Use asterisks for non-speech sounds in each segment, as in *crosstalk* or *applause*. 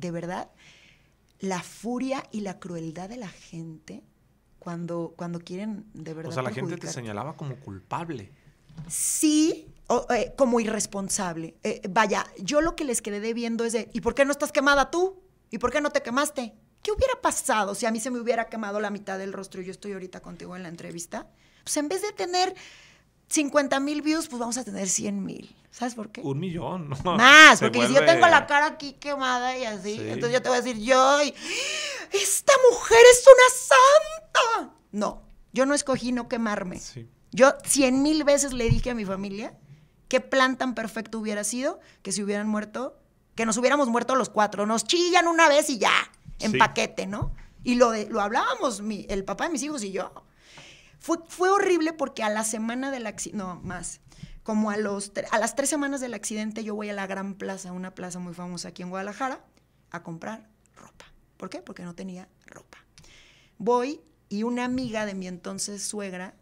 de verdad, la furia y la crueldad de la gente cuando, cuando quieren de verdad. O sea, la gente te señalaba como culpable. Sí, eh, como irresponsable. Eh, vaya, yo lo que les quedé debiendo es de, ¿y por qué no estás quemada tú? ¿Y por qué no te quemaste? ¿Qué hubiera pasado si a mí se me hubiera quemado la mitad del rostro y yo estoy ahorita contigo en la entrevista? Pues en vez de tener 50 mil views, pues vamos a tener 100 mil. ¿Sabes por qué? Un millón, no. *laughs* Más, porque si yo tengo la cara aquí quemada y así, entonces yo te voy a decir, yo, esta mujer es una santa. No, yo no escogí no quemarme. Yo 100 mil veces le dije a mi familia qué plan tan perfecto hubiera sido que si hubieran muerto, que nos hubiéramos muerto los cuatro. Nos chillan una vez y ya, en paquete, ¿no? Y lo, de, lo hablábamos mi, el papá de mis hijos y yo. Fue, horrible porque a la semana del accidente, no, más, como a, las tres semanas del accidente yo voy a la Gran Plaza, una plaza muy famosa aquí en Guadalajara, a comprar ropa. ¿Por qué? Porque no tenía ropa. Voy y una amiga de mi entonces suegra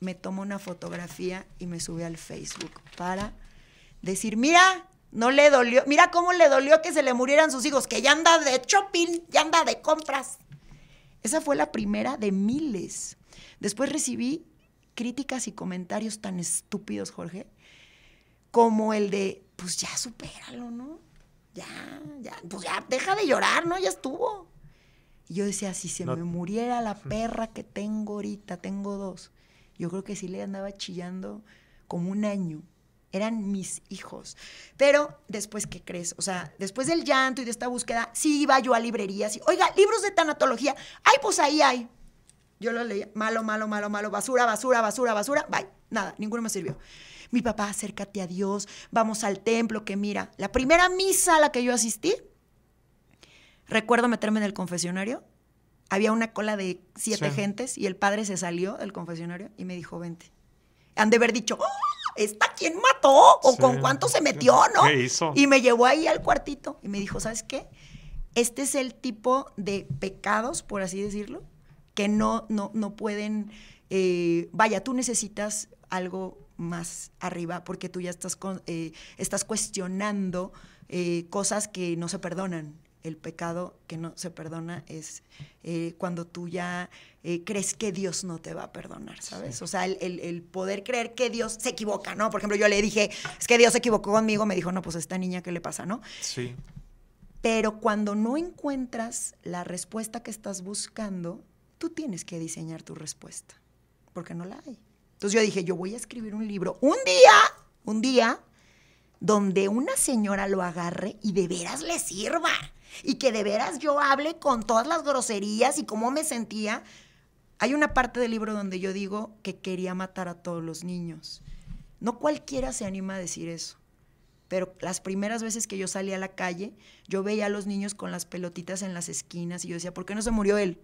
me tomó una fotografía y me sube al Facebook para decir, mira, no le dolió, mira cómo le dolió que se le murieran sus hijos, que ya anda de shopping, ya anda de compras. Esa fue la primera de miles. Después recibí críticas y comentarios tan estúpidos, Jorge, como el de, pues ya supéralo, ¿no? Ya, ya, pues ya deja de llorar, ¿no? Ya estuvo. Y yo decía, si se me muriera la perra que tengo ahorita, tengo dos, yo creo que sí le andaba chillando como un año. Eran mis hijos. Pero después, ¿qué crees? O sea, después del llanto y de esta búsqueda, sí iba yo a librerías y, oiga, libros de tanatología, ay, pues ahí hay. Yo lo leía, malo, malo, malo, malo, basura, basura, basura, basura, bye, nada, ninguno me sirvió. Mi papá, acércate a Dios, vamos al templo, que mira, la primera misa a la que yo asistí, recuerdo meterme en el confesionario, había una cola de siete gentes y el padre se salió del confesionario y me dijo, vente. Han de haber dicho, ¡Ah! ¿está quién mató? ¿O con cuánto se metió? ¿No? Y me llevó ahí al cuartito y me dijo, ¿sabes qué? Este es el tipo de pecados, por así decirlo, que no, no, no pueden, eh, vaya, tú necesitas algo más arriba porque tú ya estás, eh, estás cuestionando eh, cosas que no se perdonan. El pecado que no se perdona es cuando tú ya crees que Dios no te va a perdonar, ¿sabes? O sea, el, el, poder creer que Dios se equivoca, ¿no? Por ejemplo, yo le dije, es que Dios se equivocó conmigo, me dijo, no, pues esta niña, ¿qué le pasa, no? Sí. Pero cuando no encuentras la respuesta que estás buscando, Tú tienes que diseñar tu respuesta, porque no la hay. Entonces yo dije, yo voy a escribir un libro un día, un día, donde una señora lo agarre y de veras le sirva. Y que de veras yo hable con todas las groserías y cómo me sentía. Hay una parte del libro donde yo digo que quería matar a todos los niños. No cualquiera se anima a decir eso. Pero las primeras veces que yo salí a la calle, yo veía a los niños con las pelotitas en las esquinas y yo decía, ¿por qué no se murió él?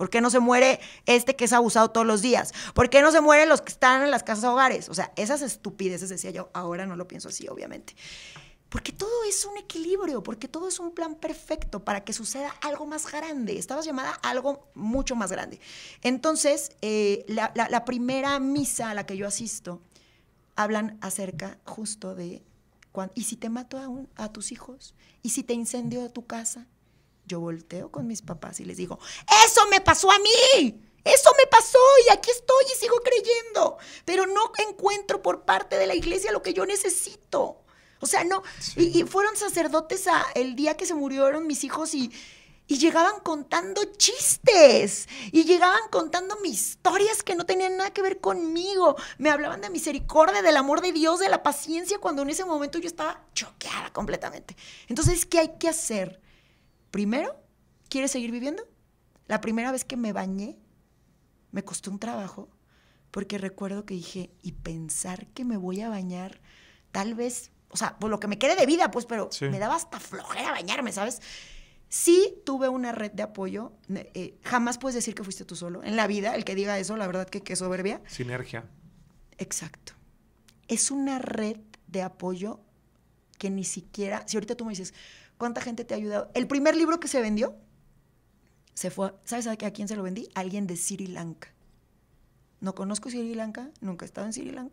¿Por qué no se muere este que es abusado todos los días? ¿Por qué no se mueren los que están en las casas hogares? O sea, esas estupideces decía yo, ahora no lo pienso así, obviamente. Porque todo es un equilibrio, porque todo es un plan perfecto para que suceda algo más grande. Estabas llamada algo mucho más grande. Entonces, eh, la, primera misa a la que yo asisto, hablan acerca justo de, ¿y si te mato a, a tus hijos? ¿Y si te incendio tu casa? Yo volteo con mis papás y les digo, eso me pasó a mí. Eso me pasó y aquí estoy y sigo creyendo, pero no encuentro por parte de la iglesia lo que yo necesito. O sea, no. Y, fueron sacerdotes a, el día que se murieron mis hijos y, y llegaban contando chistes y llegaban contando mis historias que no tenían nada que ver conmigo. Me hablaban de misericordia, del amor de Dios, de la paciencia, cuando en ese momento yo estaba choqueada completamente. Entonces, ¿qué hay que hacer? Primero, ¿quieres seguir viviendo? La primera vez que me bañé, me costó un trabajo, porque recuerdo que dije, y pensar que me voy a bañar, tal vez, o sea, por lo que me quede de vida, pues, pero me daba hasta flojera bañarme, ¿sabes? Sí tuve una red de apoyo. Eh, jamás puedes decir que fuiste tú solo. En la vida, el que diga eso, la verdad que, qué soberbia. Sinergia. Exacto. Es una red de apoyo que ni siquiera, si ahorita tú me dices, ¿Cuánta gente te ha ayudado? El primer libro que se vendió se fue, ¿sabes a quién se lo vendí? alguien de Sri Lanka. No conozco Sri Lanka, nunca he estado en Sri Lanka,